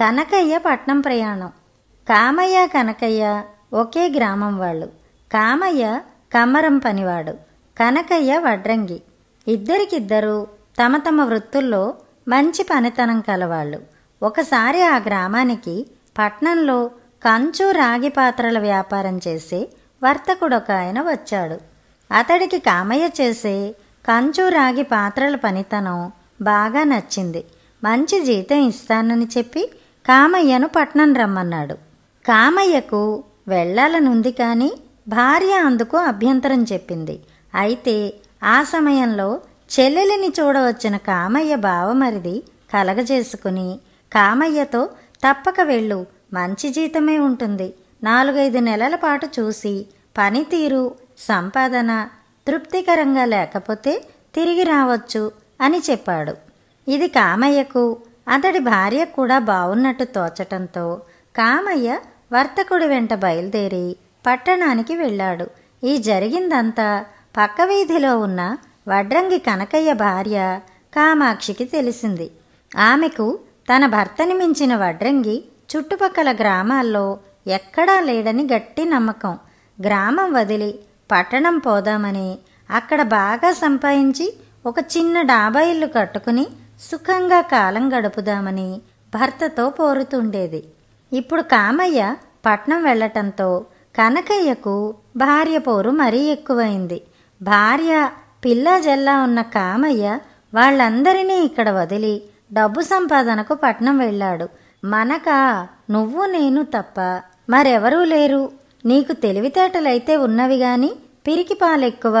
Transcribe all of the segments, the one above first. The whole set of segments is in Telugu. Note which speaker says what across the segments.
Speaker 1: కనకయ్య పట్నం ప్రయాణం కామయ్య కనకయ్య ఒకే గ్రామం వాళ్ళు కామయ్య కమ్మరం పనివాడు కనకయ్య వడ్రంగి ఇద్దరికిద్దరూ తమ తమ వృత్తుల్లో మంచి పనితనం కలవాళ్ళు ఒకసారి ఆ గ్రామానికి పట్నంలో కంచు రాగి పాత్రల వ్యాపారం చేసే వర్తకుడొక ఆయన వచ్చాడు అతడికి కామయ్య చేసే కంచు రాగి పాత్రల పనితనం బాగా నచ్చింది మంచి జీతం ఇస్తానని చెప్పి కామయ్యను పట్నం రమ్మన్నాడు కామయ్యకు వెళ్లాలనుంది కానీ భార్య అందుకు అభ్యంతరం చెప్పింది అయితే ఆ సమయంలో చెల్లెలిని చూడవచ్చిన కామయ్య బావమరిది కలగజేసుకుని కామయ్యతో తప్పక వెళ్ళు మంచి జీతమే ఉంటుంది నాలుగైదు నెలల పాటు చూసి పనితీరు సంపాదన తృప్తికరంగా లేకపోతే తిరిగి రావచ్చు అని చెప్పాడు ఇది కామయ్యకు అతడి భార్య కూడా బావున్నట్టు తోచటంతో కామయ్య వర్తకుడి వెంట బయలుదేరి పట్టణానికి వెళ్ళాడు ఈ జరిగిందంతా పక్క వీధిలో ఉన్న వడ్రంగి కనకయ్య భార్య కామాక్షికి తెలిసింది ఆమెకు తన భర్తని మించిన వడ్రంగి చుట్టుపక్కల గ్రామాల్లో ఎక్కడా లేడని గట్టి నమ్మకం గ్రామం వదిలి పట్టణం పోదామని అక్కడ బాగా సంపాదించి ఒక చిన్న డాబా ఇల్లు కట్టుకుని సుఖంగా కాలం గడుపుదామని భర్తతో పోరుతుండేది ఇప్పుడు కామయ్య పట్నం వెళ్లటంతో కనకయ్యకు భార్య పోరు మరీ ఎక్కువైంది భార్య పిల్లా జల్లా ఉన్న కామయ్య వాళ్ళందరినీ ఇక్కడ వదిలి డబ్బు సంపాదనకు పట్నం వెళ్ళాడు మనకా నువ్వు నేను తప్ప మరెవరూ లేరు నీకు తెలివితేటలైతే ఉన్నవి గాని పిరికిపాలెక్కువ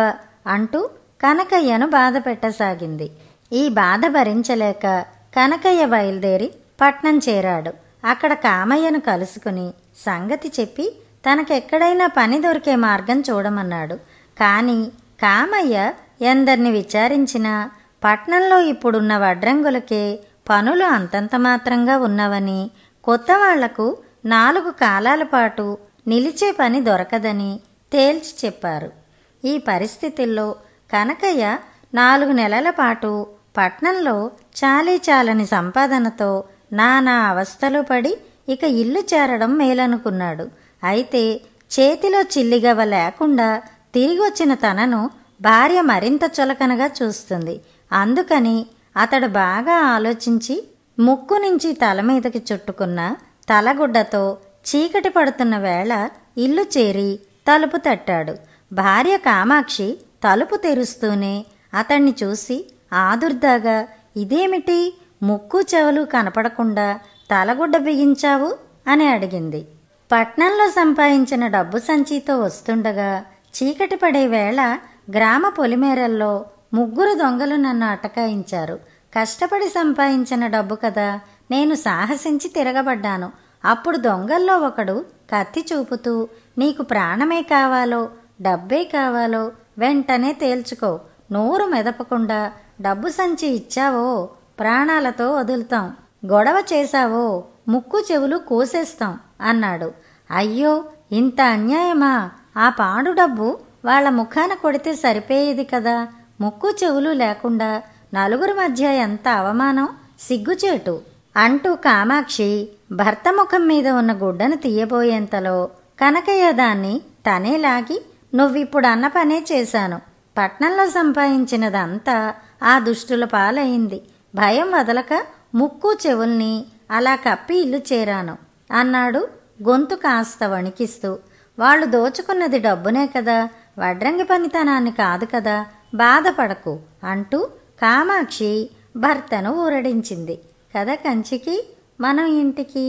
Speaker 1: అంటూ కనకయ్యను బాధ పెట్టసాగింది ఈ బాధ భరించలేక కనకయ్య బయలుదేరి పట్నం చేరాడు అక్కడ కామయ్యను కలుసుకుని సంగతి చెప్పి తనకెక్కడైనా పని దొరికే మార్గం చూడమన్నాడు కానీ కామయ్య ఎందరిని విచారించినా పట్నంలో ఇప్పుడున్న వడ్రంగులకే పనులు అంతంత మాత్రంగా ఉన్నవని కొత్త వాళ్లకు నాలుగు కాలాల పాటు నిలిచే పని దొరకదని తేల్చి చెప్పారు ఈ పరిస్థితుల్లో కనకయ్య నాలుగు నెలల పాటు పట్నంలో చాలీ చాలని సంపాదనతో నానా అవస్థలు పడి ఇక ఇల్లు చేరడం మేలనుకున్నాడు అయితే చేతిలో చిల్లిగవ లేకుండా తిరిగొచ్చిన తనను భార్య మరింత చులకనగా చూస్తుంది అందుకని అతడు బాగా ఆలోచించి ముక్కు నుంచి తల మీదకి చుట్టుకున్న తలగుడ్డతో చీకటి పడుతున్న వేళ ఇల్లు చేరి తలుపు తట్టాడు భార్య కామాక్షి తలుపు తెరుస్తూనే అతణ్ణి చూసి ఆదుర్దాగా ఇదేమిటి ముక్కు చెవులు కనపడకుండా తలగుడ్డ బిగించావు అని అడిగింది పట్నంలో సంపాదించిన డబ్బు సంచితో వస్తుండగా చీకటి పడే వేళ గ్రామ పొలిమేరల్లో ముగ్గురు దొంగలు నన్ను అటకాయించారు కష్టపడి సంపాదించిన డబ్బు కదా నేను సాహసించి తిరగబడ్డాను అప్పుడు దొంగల్లో ఒకడు కత్తి చూపుతూ నీకు ప్రాణమే కావాలో డబ్బే కావాలో వెంటనే తేల్చుకో నోరు మెదపకుండా డబ్బు సంచి ఇచ్చావో ప్రాణాలతో వదులుతాం గొడవ చేశావో ముక్కు చెవులు కోసేస్తాం అన్నాడు అయ్యో ఇంత అన్యాయమా ఆ పాడు డబ్బు వాళ్ళ ముఖాన కొడితే సరిపోయేది కదా ముక్కు చెవులు లేకుండా నలుగురి మధ్య ఎంత అవమానం సిగ్గుచేటు అంటూ కామాక్షి భర్త ముఖం మీద ఉన్న గుడ్డను తీయబోయేంతలో కనకయ్య దాన్ని తనే లాగి నువ్విప్పుడు అన్న పనే చేశాను పట్నంలో సంపాదించినదంతా ఆ దుష్టుల పాలైంది భయం వదలక ముక్కు చెవుల్ని అలా కప్పి ఇల్లు చేరాను అన్నాడు గొంతు కాస్త వణికిస్తూ వాళ్ళు దోచుకున్నది డబ్బునే కదా వడ్రంగి పనితనాన్ని కాదు కదా బాధపడకు అంటూ కామాక్షి భర్తను ఊరడించింది కదా కంచికి మనం ఇంటికి